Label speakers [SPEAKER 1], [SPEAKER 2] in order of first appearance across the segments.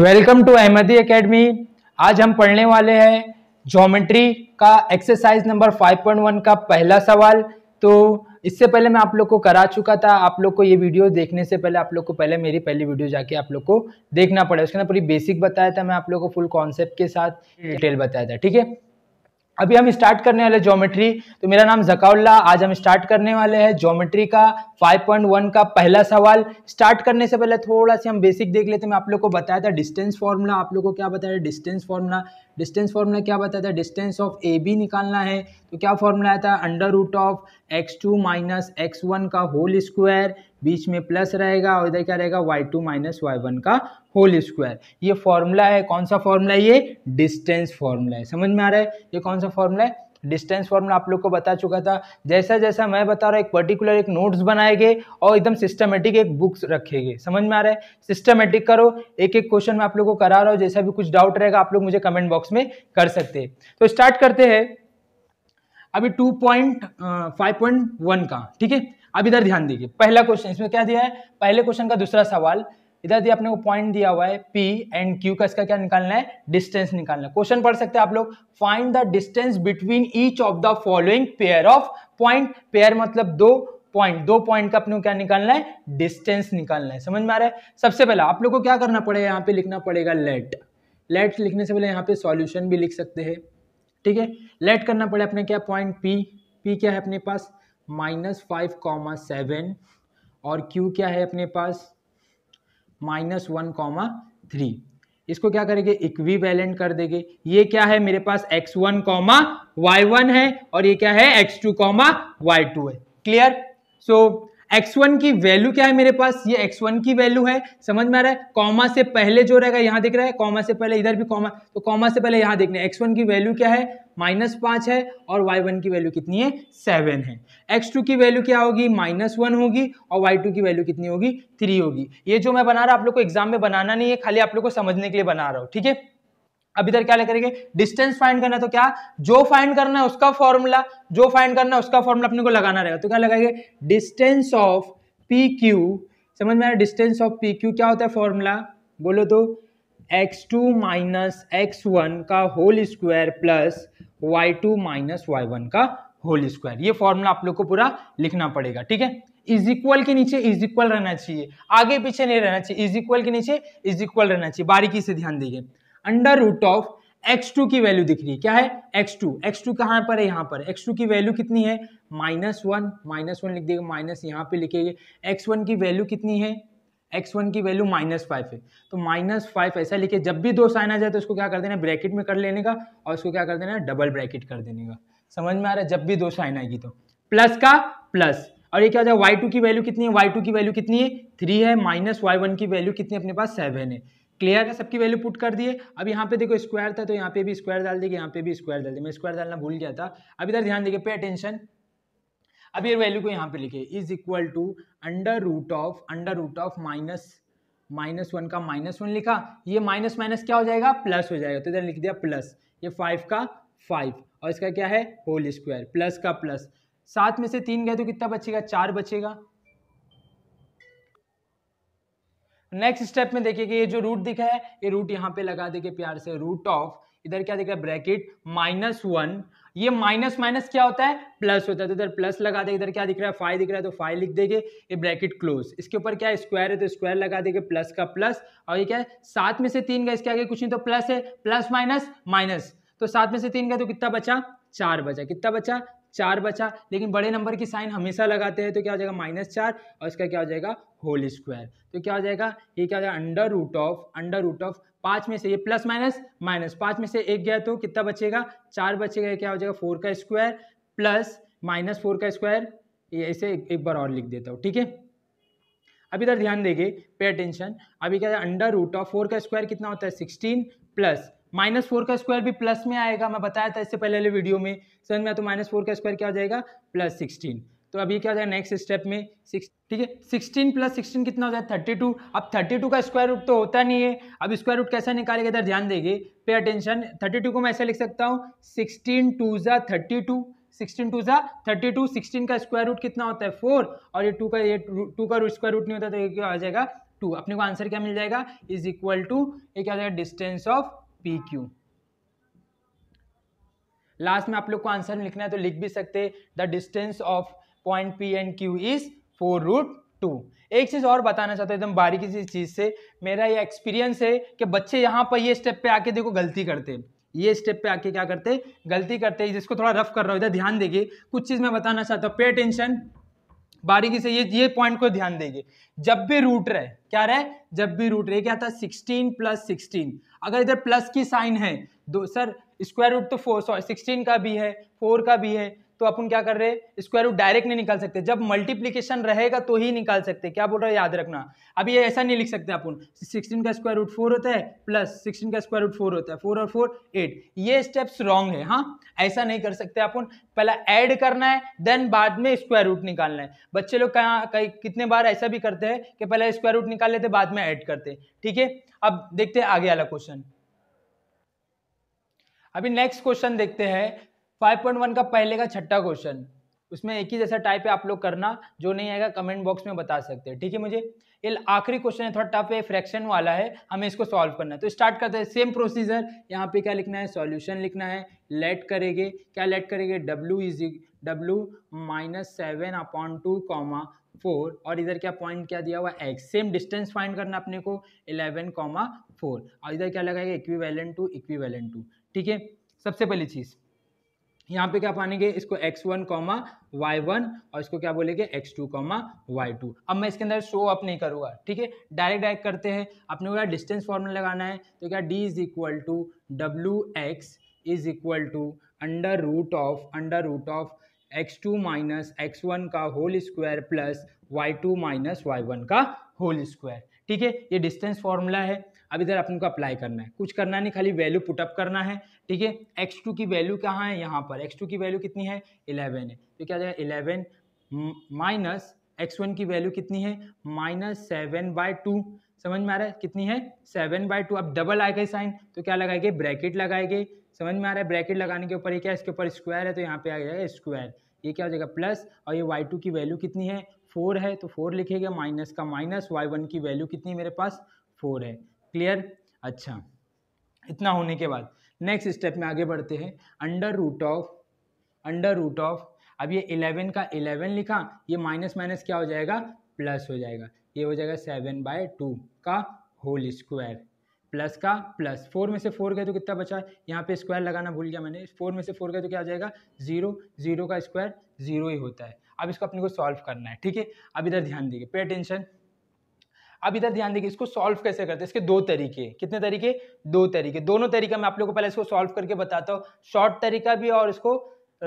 [SPEAKER 1] welcome to Ahmadi academy आज हम पढ़ने वाले हैं ज्योमेट्री का एक्सरसाइज नंबर 5.1 का पहला सवाल तो इससे पहले मैं आप लोग को करा चुका था आप लोग को ये वीडियो देखने से पहले आप लोग को पहले मेरी पहली वीडियो जाके आप लोग को देखना पड़ेगा उसके अंदर पूरी बेसिक बताया था मैं आप लोग को फुल कॉन्सेप्ट के साथ डिटेल बताया था ठीक है अभी हम स्टार्ट करने वाले ज्योमेट्री तो मेरा नाम जकाउल्ला आज हम स्टार्ट करने वाले हैं ज्योमेट्री का 5.1 का पहला सवाल स्टार्ट करने से पहले थोड़ा सा हम बेसिक देख लेते हैं मैं आप लोग को बताया था डिस्टेंस फॉर्मूला आप लोग को क्या बताया डिस्टेंस फॉर्मूला डिस्टेंस फॉर्मूला क्या बताता है डिस्टेंस ऑफ ए बी निकालना है तो क्या फॉर्मूला आता है under root of X two minus X one का होल स्क्वायर बीच में प्लस रहेगा और इधर क्या रहेगा Y two minus Y one का होल स्क्वायर ये फॉर्मूला है कौन सा फॉर्मूला है ये डिस्टेंस फॉर्मूला है समझ में आ रहा है ये कौन सा फॉर्मूला है डिस्टेंस फॉर्मूला आप लोग को बता चुका था जैसा जैसा मैं बता रहा एक पर्टिकुलर एक नोट्स बनाएंगे और एकदम सिस्टमेटिक एक बुक्स रखेंगे समझ में आ रहा है सिस्टमेटिक करो एक एक क्वेश्चन मैं आप लोग को करा रहा हूँ जैसा भी कुछ डाउट रहेगा आप लोग मुझे कमेंट बॉक्स में कर सकते हैं तो स्टार्ट करते हैं अभी two point five point one का ठीक है अब इधर ध्यान दीजिए पहला क्वेश्चन इसमें क्या दिया है पहले क्वेश्चन का दूसरा सवाल इधर दिया अपने को पॉइंट दिया हुआ है पी एंड क्यू का इसका क्या निकालना है डिस्टेंस निकालना है क्वेश्चन पढ़ सकते हैं आप लोग find the distance between each of the following pair of point pair मतलब दो पॉइंट दो पॉइंट का अपने को क्या निकालना है डिस्टेंस निकालना है समझ में आ रहा है सबसे पहले आप लोग को क्या करना पड़ेगा यहाँ पे लिखना पड़ेगा लेट लेट लिखने से पहले यहाँ पे सॉल्यूशन भी लिख सकते हैं ठीक है लेट करना पड़े अपने क्या पॉइंट पी पी क्या है अपने पास माइनस फाइव कॉमा सेवन और क्यू क्या है अपने पास माइनस वन कॉमा थ्री इसको क्या करेंगे इक्वी बैलेंट कर देंगे ये क्या है मेरे पास X one comma Y one है और ये क्या है X two comma Y two है क्लियर सो so, x1 की वैल्यू क्या है मेरे पास ये x1 की वैल्यू है समझ में आ रहा है कॉमा से पहले जो रहेगा यहाँ दिख रहा है कॉमा से पहले इधर भी कॉमा तो कॉमा से पहले यहाँ देखने x1 की वैल्यू क्या है माइनस पाँच है और y1 की वैल्यू कितनी है सेवन है x2 की वैल्यू क्या होगी माइनस वन होगी और y2 की वैल्यू कितनी होगी थ्री होगी ये जो मैं बना रहा आप लोग को एग्जाम में बनाना नहीं है खाली आप लोग को समझने के लिए बना रहा हूँ ठीक है अब इधर क्या करेंगे डिस्टेंस फाइंड करना है तो क्या जो फाइंड करना है उसका फॉर्मूला जो फाइंड करना है उसका फॉर्मूला अपने को लगाना रहेगा तो क्या लगाएंगे डिस्टेंस ऑफ पी क्यू समझ में आया डिस्टेंस ऑफ पी क्यू क्या होता है फॉर्मूला बोलो तो X two minus X one का whole square plus Y two minus Y one का होल स्क्वायर ये फॉर्मूला आप लोग को पूरा लिखना पड़ेगा ठीक है इज इक्वल के नीचे इज इक्वल रहना चाहिए आगे पीछे नहीं रहना चाहिए इज इक्वल के नीचे इज इक्वल रहना चाहिए बारीकी से ध्यान दीजिए अंडर रूट ऑफ x2 की वैल्यू दिख रही है क्या है x2 x2 एक्स टू कहाँ पर है यहां पर x2 की वैल्यू कितनी है माइनस वन माइनस वन लिख देगा माइनस यहां पे लिखेंगे x1 की वैल्यू कितनी है x1 की वैल्यू माइनस फाइव है तो माइनस फाइव ऐसा लिखे जब भी दो साइन आ जाए तो उसको क्या कर देना ब्रैकेट में कर लेने का और उसको क्या कर देना डबल ब्रैकेट कर देने का समझ में आ रहा है जब भी दो साइन आएगी तो प्लस का प्लस और ये क्या हो जाए वाई टू की वैल्यू कितनी है वाई टू की वैल्यू कितनी है थ्री है माइनस वाई वन की वैल्यू कितनी अपने पास सेवन है क्लियर है सबकी वैल्यू पुट कर दिए अब यहाँ पे देखो स्क्वायर था तो यहाँ पे भी स्क्वायर डाल देगी यहाँ पे भी स्क्वायर डाल दिया मैं स्क्वायर डालना भूल गया था अब इधर ध्यान देखिए पे अटेंशन अब ये वैल्यू को यहाँ पे लिखे is equal to under root of under root of minus minus one का माइनस वन लिखा ये माइनस माइनस क्या हो जाएगा प्लस हो जाएगा तो इधर लिख दिया प्लस ये फाइव का फाइव और इसका क्या है होल स्क्वायर प्लस का प्लस सात में से तीन गए तो कितना बचेगा चार बचेगा नेक्स्ट स्टेप में देखिए कि ये जो रूट दिखा है ये रूट यहाँ पे लगा देखिए प्यार से रूट ऑफ इधर क्या दिखा है ब्रैकेट माइनस वन ये माइनस माइनस क्या होता है प्लस होता है तो इधर प्लस लगा दे इधर क्या दिख रहा है फाइव तो दिख रहा है तो फाइव लिख देंगे ये ब्रैकेट क्लोज इसके ऊपर क्या स्क्वायर है तो स्क्वायर लगा देंगे प्लस का प्लस और ये क्या है सात में से तीन का इसके आगे कुछ नहीं तो प्लस है प्लस माइनस माइनस तो सात में से तीन का तो कितना बचा चार बचा कितना बचा चार बचा लेकिन बड़े नंबर की साइन हमेशा लगाते हैं तो क्या हो जाएगा माइनस चार और इसका क्या हो जाएगा होल स्क्वायर तो क्या हो जाएगा ये क्या हो जाएगा under root of under root of पाँच में से ये प्लस माइनस माइनस पाँच में से एक गया तो कितना बचेगा चार बचेगा क्या हो जाएगा फोर का स्क्वायर प्लस माइनस फोर का स्क्वायर ये ऐसे एक बार और लिख देता हूँ ठीक है अब इधर ध्यान देंगे पे अटेंशन अभी क्या है अंडर रूट ऑफ फोर का स्क्वायर कितना होता है सिक्सटीन प्लस माइनस फोर का स्क्वायर भी प्लस में आएगा मैं बताया था इससे पहले वीडियो में समझ तो में तो माइनस फोर का स्क्वायर क्या हो जाएगा प्लस सिक्सटीन तो अब ये क्या हो जाएगा नेक्स्ट स्टेप में सिक्स ठीक है सिक्सटीन प्लस सिक्सटीन कितना हो जाएगा थर्टी टू अब थर्टी टू का स्क्वायर रूट तो होता नहीं है अब स्क्वायर रूट कैसा निकालेगा इधर ध्यान देंगे पे अटेंशन थर्टी टू को मैं ऐसे लिख सकता हूँ sixteen twos are thirty two sixteen twos are thirty two sixteen का स्क्वायर रूट कितना होता है फोर और ये टू का ये टू का स्क्वायर रूट नहीं होता तो ये क्या हो जाएगा टू अपने को आंसर क्या मिल जाएगा इज इक्वल टू ये क्या हो जाएगा distance of P Q last में आप लोग को आंसर में लिखना है तो लिख भी सकते the distance of point P and Q is four root two एक चीज़ और बताना चाहता हूँ एकदम बारीकी सी चीज़ से मेरा ये एक्सपीरियंस है कि बच्चे यहाँ पर ये स्टेप पे आके देखो गलती करते हैं ये स्टेप पे आके क्या करते गलती करते हैं जिसको थोड़ा रफ कर रहा हूँ इधर ध्यान देखिए कुछ चीज़ मैं बताना चाहता हूँ पे टेंशन बारीकी से ये ये पॉइंट को ध्यान देंगे जब भी रूट रहे क्या रहे जब भी रूट रहे क्या था सिक्सटीन प्लस सिक्सटीन अगर इधर प्लस की साइन है दो सर स्क्वायर रूट तो फोर सॉरी सिक्सटीन का भी है फोर का भी है तो अपन क्या कर रहे हैं स्क्वायर रूट डायरेक्ट नहीं निकाल सकते जब मल्टीप्लीकेशन रहेगा तो ही निकाल सकते क्या बोल रहा है याद रखना अभी ये ऐसा नहीं लिख सकते अपन सिक्सटीन का स्क्वायर रूट फोर होता है प्लस सिक्सटीन का स्क्वायर रूट फोर होता है फोर और फोर एट ये स्टेप्स रॉन्ग है हाँ ऐसा नहीं कर सकते अपन पहला ऐड करना है देन बाद में स्क्वायर रूट निकालना है बच्चे लोग कहीं कितने बार ऐसा भी करते हैं कि पहले स्क्वायर रूट निकाल लेते बाद में ऐड करते ठीक है अब देखते हैं आगे वाला क्वेश्चन अभी नेक्स्ट क्वेश्चन देखते हैं 5.1 का पहले का छठा क्वेश्चन उसमें एक ही जैसा टाइप है आप लोग करना जो नहीं आएगा कमेंट बॉक्स में बता सकते हैं ठीक है मुझे ये आखिरी क्वेश्चन है थोड़ा टफ है फ्रैक्शन वाला है हमें इसको सॉल्व करना है तो स्टार्ट करते हैं सेम प्रोसीजर यहाँ पे क्या लिखना है सॉल्यूशन लिखना है लेट करेंगे क्या लेट करेंगे W is W minus seven upon two comma four और इधर क्या पॉइंट क्या दिया हुआ एक्स सेम डिस्टेंस फाइंड करना अपने को इलेवन कॉमा फोर और इधर क्या लगाएगा equivalent to equivalent to ठीक है सबसे पहली चीज़ यहाँ पे क्या पानेंगे इसको x1 वन कॉमा वाई और इसको क्या बोलेंगे x2 टू कॉमा वाई अब मैं इसके अंदर शो अप नहीं करूँगा ठीक है डायरेक्ट डायरेक्ट करते हैं अपने बोला डिस्टेंस फॉर्मूला लगाना है तो क्या d is equal to W X is equal to under root of under root of X two minus X one का whole square plus Y two minus Y one का होल स्क्वायर ठीक है ये distance formula है अब इधर अपन को apply करना है कुछ करना नहीं खाली वैल्यू पुटअप करना है ठीक है एक्स टू की वैल्यू कहाँ है यहाँ पर एक्स टू की वैल्यू कितनी है इलेवन है तो क्या जाएगा इलेवन माइनस एक्स वन की वैल्यू कितनी है माइनस सेवन बाय टू समझ में आ रहा है कितनी है सेवन बाय टू अब डबल आएगा साइन तो क्या लगाएंगे ब्रैकेट लगाएंगे समझ में आ रहा है ब्रैकेट लगाने के ऊपर ये क्या इसके ऊपर स्क्वायर है तो यहाँ पे आ जाएगा स्क्वायर ये क्या हो जाएगा प्लस और ये वाई टू की वैल्यू कितनी है फोर है तो फोर लिखेगा माइनस का माइनस वाई वन की वैल्यू कितनी मेरे पास फोर है क्लियर अच्छा इतना होने के बाद नेक्स्ट स्टेप में आगे बढ़ते हैं under root of under root of अब ये इलेवन का इलेवन लिखा ये माइनस माइनस क्या हो जाएगा प्लस हो जाएगा ये हो जाएगा सेवन बाय टू का होल स्क्वायर प्लस का प्लस फोर में से फोर गए तो कितना बचा है यहाँ पे स्क्वायर लगाना भूल गया मैंने फोर में से फोर गए तो क्या हो जाएगा जीरो जीरो का स्क्वायर जीरो ही होता है अब इसको अपने को सॉल्व करना है ठीक है अब इधर ध्यान दीजिए पे टेंशन अब इधर ध्यान देखिए इसको सॉल्व कैसे करते हैं इसके दो तरीके कितने तरीके दो तरीके दोनों तरीका मैं आप लोगों को पहले इसको सॉल्व करके बताता हूँ शॉर्ट तरीका भी और इसको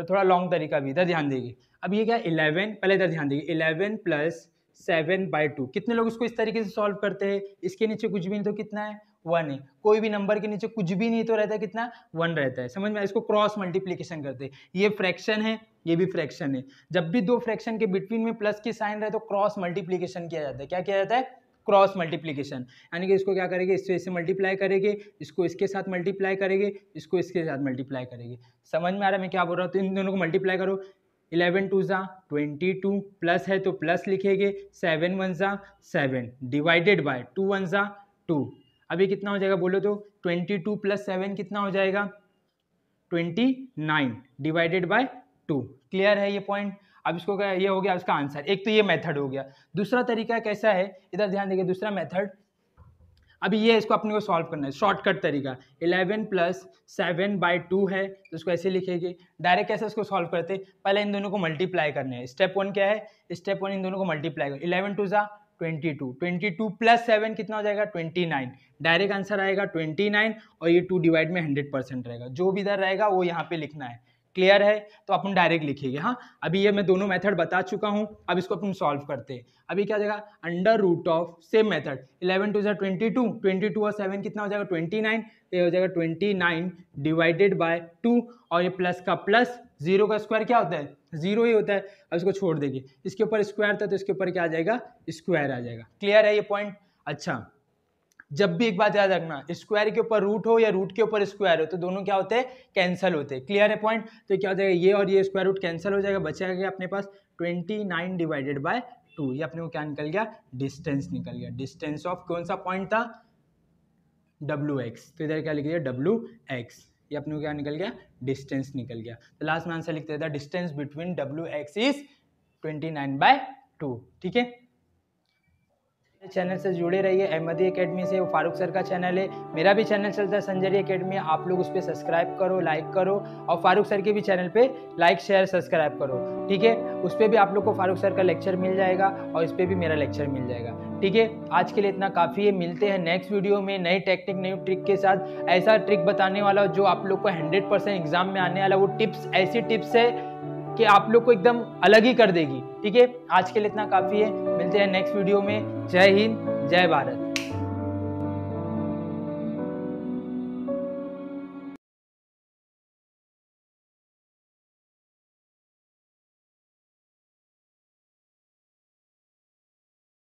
[SPEAKER 1] थोड़ा लॉन्ग तरीका भी इधर ध्यान देंगे अब ये क्या इलेवन पहले इधर ध्यान देंगे eleven plus seven by two कितने लोग इसको इस तरीके से सॉल्व करते हैं इसके नीचे कुछ भी नहीं तो कितना है वन है कोई भी नंबर के नीचे कुछ भी नहीं तो रहता है कितना वन रहता है समझ में इसको क्रॉस मल्टीप्लीकेशन करते हैं ये फ्रैक्शन है ये भी फ्रैक्शन है जब भी दो फ्रैक्शन के बिटवीन में प्लस की साइन रहे तो क्रॉस मल्टीप्लीकेशन किया जाता है क्या किया जाता है क्रॉस मल्टीप्लीकेशन यानी कि इसको क्या करेगी इससे इससे मल्टीप्लाई करेगी इसको इसके साथ मल्टीप्लाई करेगी इसको इसके साथ मल्टीप्लाई करेगी समझ में आ रहा है मैं क्या बोल रहा हूँ तो इन दोनों को मल्टीप्लाई करो इलेवन टू ज़ा ट्वेंटी टू प्लस है तो प्लस लिखेंगे सेवन वन ज़ा seven divided by two one ज़ा टू अभी कितना हो जाएगा बोलो तो ट्वेंटी टू प्लस सेवन कितना हो जाएगा twenty nine divided by two clear है ये पॉइंट अब इसको क्या ये हो गया इसका आंसर एक तो ये मेथड हो गया दूसरा तरीका कैसा है इधर ध्यान देखिए दूसरा मेथड अभी ये इसको अपने को सॉल्व करना है शॉर्टकट तरीका eleven plus seven by two है तो इसको ऐसे लिखेंगे डायरेक्ट कैसे इसको सॉल्व करते पहले इन दोनों को मल्टीप्लाई करने हैं स्टेप वन क्या है स्टेप वन इन दोनों को मल्टीप्लाई कर इलेवन टू ज़ा twenty two twenty two plus seven कितना हो जाएगा ट्वेंटी नाइन डायरेक्ट आंसर आएगा ट्वेंटी नाइन और ये टू डिवाइड में हंड्रेड परसेंट रहेगा जो भी इधर रहेगा वो यहाँ पे लिखना है क्लियर है तो अपन डायरेक्ट लिखेंगे हाँ अभी ये मैं दोनों मेथड बता चुका हूँ अब इसको अपन सॉल्व करते हैं अभी क्या जाएगा under root of same method 11 two जो ट्वेंटी टू ट्वेंटी टू और सेवन कितना हो जाएगा ट्वेंटी नाइन तो ये हो जाएगा twenty nine divided by two और ये प्लस का प्लस जीरो का स्क्वायर क्या होता है जीरो ही होता है अब इसको छोड़ देगी इसके ऊपर स्क्वायर था तो इसके ऊपर क्या आ जाएगा स्क्वायर आ जाएगा क्लियर है ये पॉइंट अच्छा जब भी एक बात याद रखना स्क्वायर के ऊपर रूट हो या रूट के ऊपर स्क्वायर हो तो दोनों क्या होते हैं कैंसिल होते हैं क्लियर है पॉइंट तो क्या हो जाएगा ये और ये स्क्वायर रूट कैंसिल हो जाएगा बचेगा क्या अपने पास twenty nine divided by two ये अपने को क्या निकल गया डिस्टेंस निकल गया डिस्टेंस ऑफ कौन सा पॉइंट था डब्ल्यू एक्स तो इधर क्या लिख दिया डब्ल्यू एक्स ये अपने को क्या निकल गया डिस्टेंस निकल गया तो लास्ट में आंसर लिखते थे distance between W X is twenty nine by two ठीक है चैनल से जुड़े रहिए अहमदी अकेडमी से वो फारूक सर का चैनल है मेरा भी चैनल चलता है संजरी अकेडमी आप लोग उस पर सब्सक्राइब करो लाइक करो और फारूक सर के भी चैनल पर लाइक शेयर सब्सक्राइब करो ठीक है उस पर भी आप लोग को फारूक सर का लेक्चर मिल जाएगा और इस पर भी मेरा लेक्चर मिल जाएगा ठीक है आज के लिए इतना काफ़ी है मिलते हैं नेक्स्ट वीडियो में नई टेक्निक नई ट्रिक के साथ ऐसा ट्रिक बताने वाला जो आप लोग को हंड्रेड परसेंट एग्जाम में आने वाला वो टिप्स ऐसी टिप्स है कि आप लोग को एकदम अलग ही कर देगी ठीक है आज के लिए इतना काफ़ी है मिलते हैं नेक्स्ट वीडियो में जय हिंद जय भारत